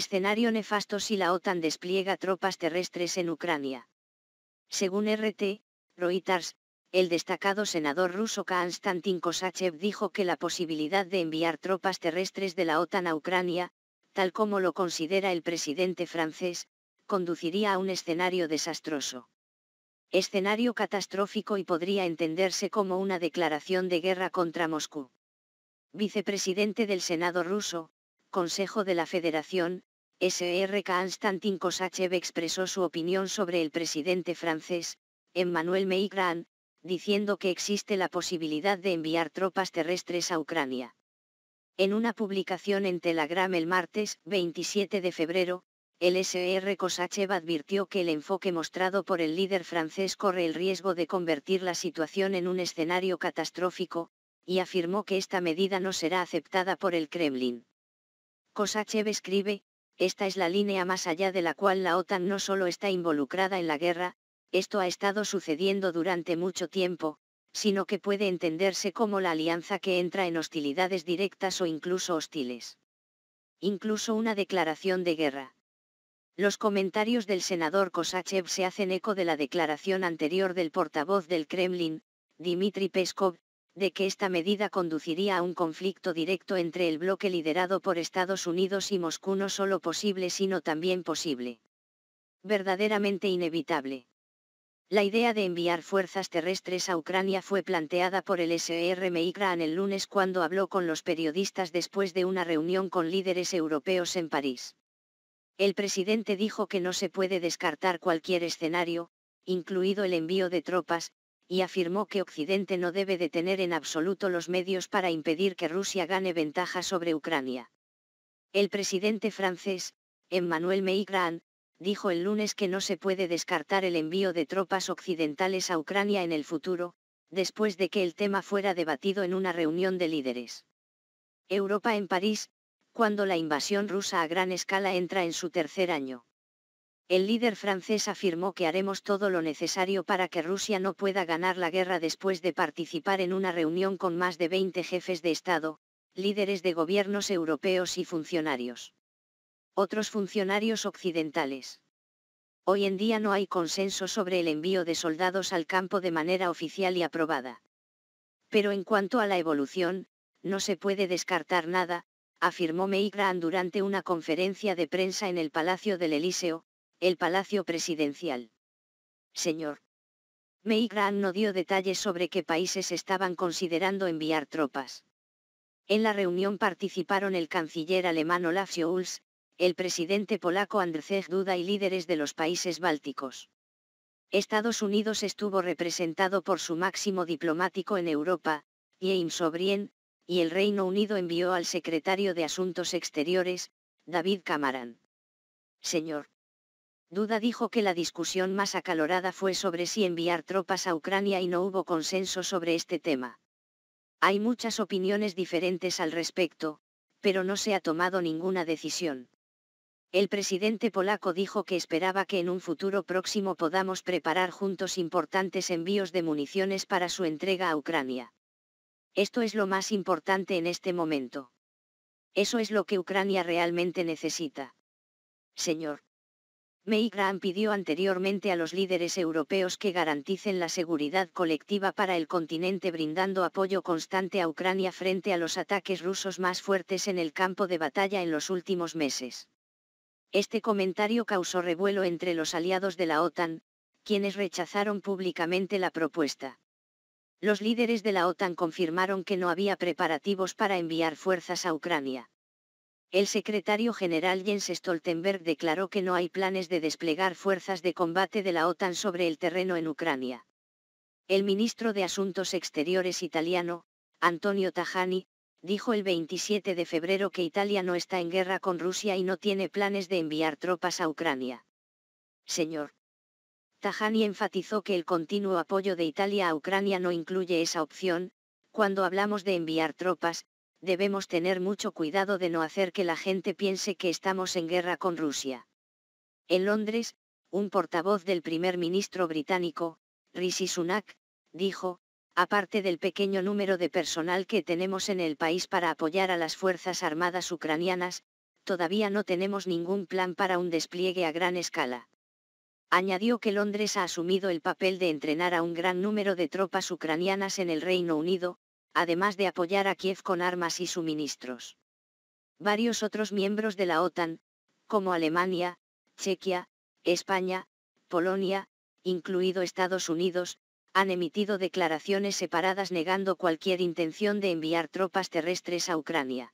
Escenario nefasto si la OTAN despliega tropas terrestres en Ucrania. Según RT, Reuters, el destacado senador ruso Konstantin Kosachev dijo que la posibilidad de enviar tropas terrestres de la OTAN a Ucrania, tal como lo considera el presidente francés, conduciría a un escenario desastroso. Escenario catastrófico y podría entenderse como una declaración de guerra contra Moscú. Vicepresidente del Senado ruso, Consejo de la Federación, S.R. Konstantin Kosachev expresó su opinión sobre el presidente francés, Emmanuel Meigran, diciendo que existe la posibilidad de enviar tropas terrestres a Ucrania. En una publicación en Telegram el martes 27 de febrero, el SR Kosachev advirtió que el enfoque mostrado por el líder francés corre el riesgo de convertir la situación en un escenario catastrófico, y afirmó que esta medida no será aceptada por el Kremlin. Kosachev escribe, esta es la línea más allá de la cual la OTAN no solo está involucrada en la guerra, esto ha estado sucediendo durante mucho tiempo, sino que puede entenderse como la alianza que entra en hostilidades directas o incluso hostiles. Incluso una declaración de guerra. Los comentarios del senador Kosachev se hacen eco de la declaración anterior del portavoz del Kremlin, Dmitry Peskov, de que esta medida conduciría a un conflicto directo entre el bloque liderado por Estados Unidos y Moscú no solo posible sino también posible. Verdaderamente inevitable. La idea de enviar fuerzas terrestres a Ucrania fue planteada por el SR Meigran el lunes cuando habló con los periodistas después de una reunión con líderes europeos en París. El presidente dijo que no se puede descartar cualquier escenario, incluido el envío de tropas, y afirmó que Occidente no debe de tener en absoluto los medios para impedir que Rusia gane ventaja sobre Ucrania. El presidente francés, Emmanuel Macron, dijo el lunes que no se puede descartar el envío de tropas occidentales a Ucrania en el futuro, después de que el tema fuera debatido en una reunión de líderes. Europa en París, cuando la invasión rusa a gran escala entra en su tercer año. El líder francés afirmó que haremos todo lo necesario para que Rusia no pueda ganar la guerra después de participar en una reunión con más de 20 jefes de Estado, líderes de gobiernos europeos y funcionarios. Otros funcionarios occidentales. Hoy en día no hay consenso sobre el envío de soldados al campo de manera oficial y aprobada. Pero en cuanto a la evolución, no se puede descartar nada, afirmó Meigran durante una conferencia de prensa en el Palacio del Elíseo, el Palacio Presidencial. Señor. May no dio detalles sobre qué países estaban considerando enviar tropas. En la reunión participaron el canciller alemán Olaf Scholz, el presidente polaco Andrzej Duda y líderes de los países bálticos. Estados Unidos estuvo representado por su máximo diplomático en Europa, James O'Brien, y el Reino Unido envió al secretario de Asuntos Exteriores, David Cameron. Señor. Duda dijo que la discusión más acalorada fue sobre si enviar tropas a Ucrania y no hubo consenso sobre este tema. Hay muchas opiniones diferentes al respecto, pero no se ha tomado ninguna decisión. El presidente polaco dijo que esperaba que en un futuro próximo podamos preparar juntos importantes envíos de municiones para su entrega a Ucrania. Esto es lo más importante en este momento. Eso es lo que Ucrania realmente necesita. Señor. Graham pidió anteriormente a los líderes europeos que garanticen la seguridad colectiva para el continente brindando apoyo constante a Ucrania frente a los ataques rusos más fuertes en el campo de batalla en los últimos meses. Este comentario causó revuelo entre los aliados de la OTAN, quienes rechazaron públicamente la propuesta. Los líderes de la OTAN confirmaron que no había preparativos para enviar fuerzas a Ucrania. El secretario general Jens Stoltenberg declaró que no hay planes de desplegar fuerzas de combate de la OTAN sobre el terreno en Ucrania. El ministro de Asuntos Exteriores italiano, Antonio Tajani, dijo el 27 de febrero que Italia no está en guerra con Rusia y no tiene planes de enviar tropas a Ucrania. Señor. Tajani enfatizó que el continuo apoyo de Italia a Ucrania no incluye esa opción, cuando hablamos de enviar tropas, debemos tener mucho cuidado de no hacer que la gente piense que estamos en guerra con Rusia. En Londres, un portavoz del primer ministro británico, Rishi Sunak, dijo, aparte del pequeño número de personal que tenemos en el país para apoyar a las Fuerzas Armadas ucranianas, todavía no tenemos ningún plan para un despliegue a gran escala. Añadió que Londres ha asumido el papel de entrenar a un gran número de tropas ucranianas en el Reino Unido, además de apoyar a Kiev con armas y suministros. Varios otros miembros de la OTAN, como Alemania, Chequia, España, Polonia, incluido Estados Unidos, han emitido declaraciones separadas negando cualquier intención de enviar tropas terrestres a Ucrania.